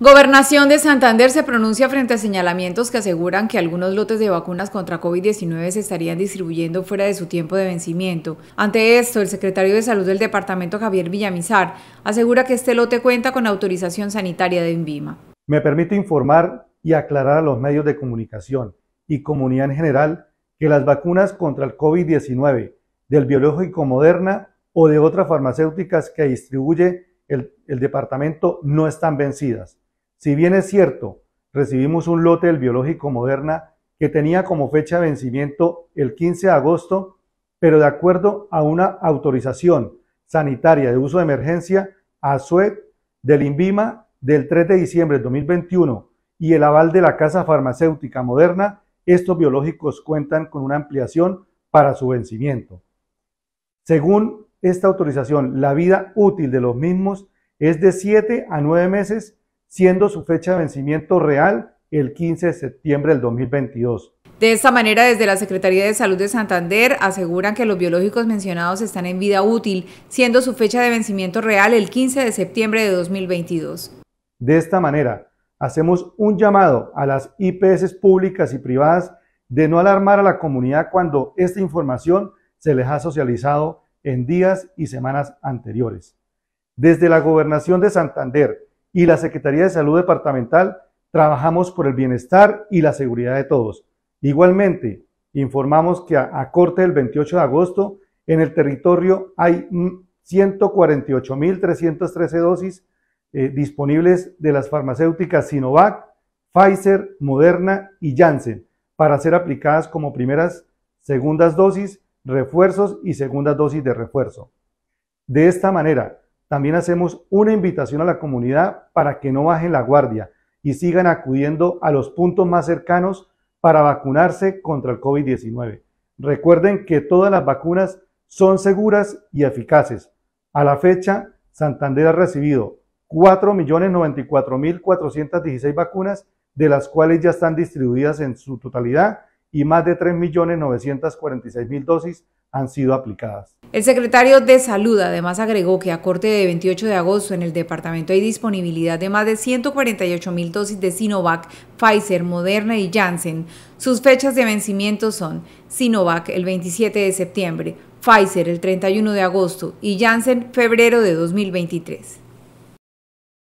Gobernación de Santander se pronuncia frente a señalamientos que aseguran que algunos lotes de vacunas contra COVID-19 se estarían distribuyendo fuera de su tiempo de vencimiento. Ante esto, el secretario de Salud del departamento, Javier Villamizar, asegura que este lote cuenta con autorización sanitaria de INVIMA. Me permite informar y aclarar a los medios de comunicación y comunidad en general que las vacunas contra el COVID-19 del biológico Moderna o de otras farmacéuticas que distribuye el, el departamento no están vencidas si bien es cierto, recibimos un lote del biológico Moderna que tenía como fecha de vencimiento el 15 de agosto, pero de acuerdo a una autorización sanitaria de uso de emergencia a del INVIMA del 3 de diciembre de 2021 y el aval de la Casa Farmacéutica Moderna, estos biológicos cuentan con una ampliación para su vencimiento. Según esta autorización, la vida útil de los mismos es de 7 a 9 meses siendo su fecha de vencimiento real el 15 de septiembre del 2022. De esta manera, desde la Secretaría de Salud de Santander aseguran que los biológicos mencionados están en vida útil, siendo su fecha de vencimiento real el 15 de septiembre de 2022. De esta manera, hacemos un llamado a las IPS públicas y privadas de no alarmar a la comunidad cuando esta información se les ha socializado en días y semanas anteriores. Desde la Gobernación de Santander, y la Secretaría de Salud Departamental trabajamos por el bienestar y la seguridad de todos. Igualmente, informamos que a, corte del 28 de agosto en el territorio hay 148.313 dosis eh, disponibles de las farmacéuticas Sinovac, Pfizer, Moderna y Janssen para ser aplicadas como primeras, segundas dosis, refuerzos y segundas dosis de refuerzo. De esta manera, también hacemos una invitación a la comunidad para que no bajen la guardia y sigan acudiendo a los puntos más cercanos para vacunarse contra el COVID-19. Recuerden que todas las vacunas son seguras y eficaces. A la fecha, Santander ha recibido 4.094.416 vacunas, de las cuales ya están distribuidas en su totalidad y más de 3.946.000 dosis han sido aplicadas. El secretario de Salud además agregó que a corte de 28 de agosto en el departamento hay disponibilidad de más de 148 mil dosis de Sinovac, Pfizer, Moderna y Janssen. Sus fechas de vencimiento son Sinovac el 27 de septiembre, Pfizer el 31 de agosto y Janssen febrero de 2023.